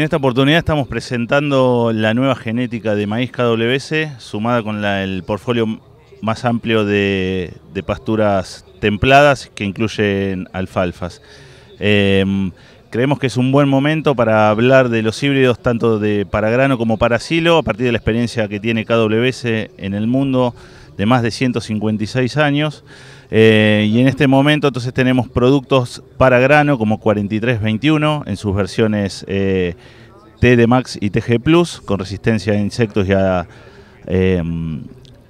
En esta oportunidad estamos presentando la nueva genética de maíz KWS, sumada con el portfolio más amplio de, pasturas templadas que incluyen alfalfas. Em, creemos que es un buen momento para hablar de los híbridos tanto de para grano como para silo, a partir de la experiencia que tiene KWS en el mundo de más de 156 años. Eh, y en este momento entonces tenemos productos para grano como 4321 en sus versiones eh, TD Max y TG Plus con resistencia a insectos eh,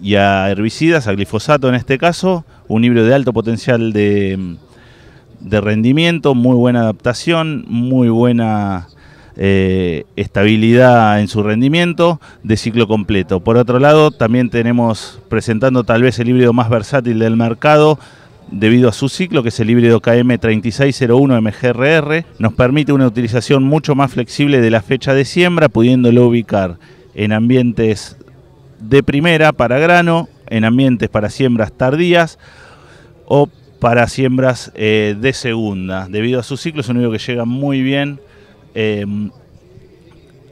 y a, herbicidas, a glifosato en este caso, un híbrido de alto potencial de rendimiento, muy buena adaptación, muy buena eh, estabilidad en su rendimiento de ciclo completo. Por otro lado, también tenemos presentando tal vez el híbrido más versátil del mercado, debido a su ciclo, que es el híbrido KM3601 MGRR, nos permite una utilización mucho más flexible de la fecha de siembra, pudiéndolo ubicar en ambientes de primera para grano, en ambientes para siembras tardías o para siembras eh, de segunda. Debido a su ciclo es un híbrido que llega muy bien Em,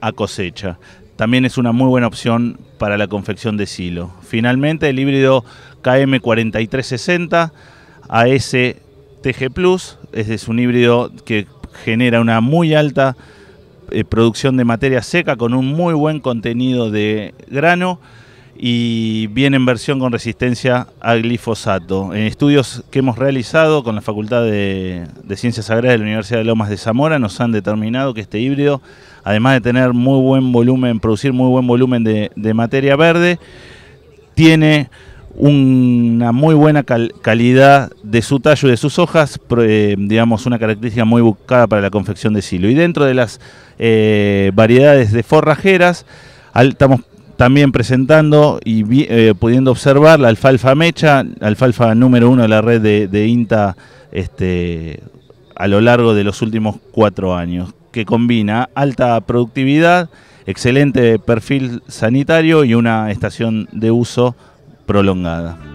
a cosecha. También es una muy buena opción para la confección de silo. Finalmente, el híbrido KM4360 ASTG TG Plus es un híbrido que genera una muy alta eh, producción de materia seca con un muy buen contenido de grano y viene en versión con resistencia a glifosato. En estudios que hemos realizado con la Facultad de, Ciencias Agrarias de la Universidad de Lomas de Zamora nos han determinado que este híbrido, además de tener muy buen volumen, producir muy buen volumen de, materia verde, tiene una muy buena calidad de su tallo y de sus hojas, eh, digamos una característica muy buscada para la confección de silo. Y dentro de las eh, variedades de forrajeras, estamos también presentando y eh, pudiendo observar la alfalfa mecha, alfalfa número uno de la red de, INTA este, a lo largo de los últimos cuatro años, que combina alta productividad, excelente perfil sanitario y una estación de uso prolongada.